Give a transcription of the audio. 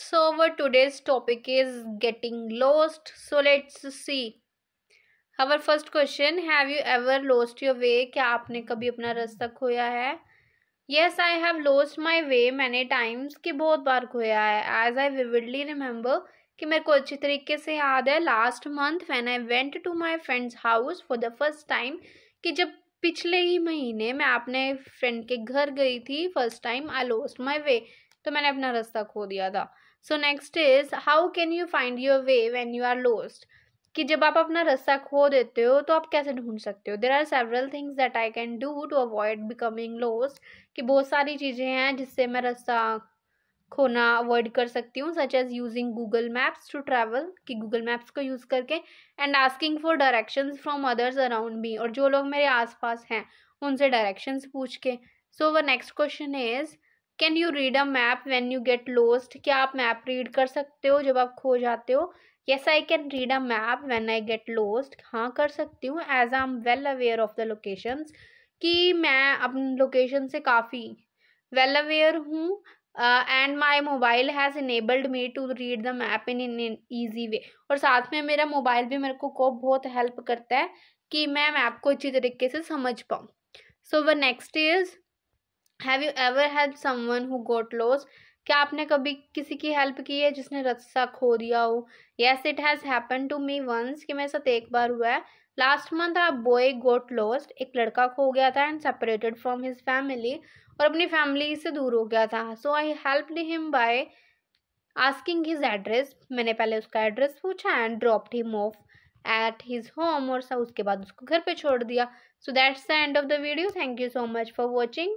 so our today's topic is getting lost so let's see our first question have you ever lost your way kya aapne kabhi apna rasta khoya hai yes i have lost my way many times ki bahut bar khoya hai as i vividly remember कि मेरे को अच्छी तरीके से याद है last month when I went to my friend's house for the first time कि जब पिछले ही महीने मैं अपने फ्रेंड के घर गई थी first time I lost my way तो मैंने अपना रास्ता खो दिया था so next is how can you find your way when you are lost कि जब आप अपना रास्ता खो देते हो तो आप कैसे ढूंढ सकते हो there are several things that I can do to avoid becoming lost कि बहुत सारी चीज़ें हैं जिससे मैं रास्ता खोना अवॉइड कर सकती हूँ such as using Google Maps to travel कि गूगल मैप्स को यूज़ करके and asking for directions from others around me और जो लोग मेरे आसपास हैं उनसे डायरेक्शंस पूछ के so the next question is can you read a map when you get lost क्या आप मैप रीड कर सकते हो जब आप खो जाते हो yes I can read a map when I get lost हाँ कर सकती हूँ as I am well aware of the location कि मैं अपनी लोकेशन से काफ़ी वेल अवेयर हूँ and my mobile has enabled me to read the map in in easy way और साथ में मेरा मोबाइल भी मेरे को को बहुत हेल्प करता है कि मैं मैप को अच्छी तरीके से समझ पाऊँ so the next is have you ever help someone who got lost क्या आपने कभी किसी की हेल्प की है जिसने रस्सा खो दिया हो yes it has happen to me once कि मेरे साथ एक बार हुआ है last month a boy got lost एक लड़का खो गया था and separated from his family और अपनी फैमिली से दूर हो गया था so I help him by asking his address मैंने पहले उसका एड्रेस पूछा and dropped him off at his home और उसके बाद उसको घर पे छोड़ दिया सो that's the end of the video thank you so much for watching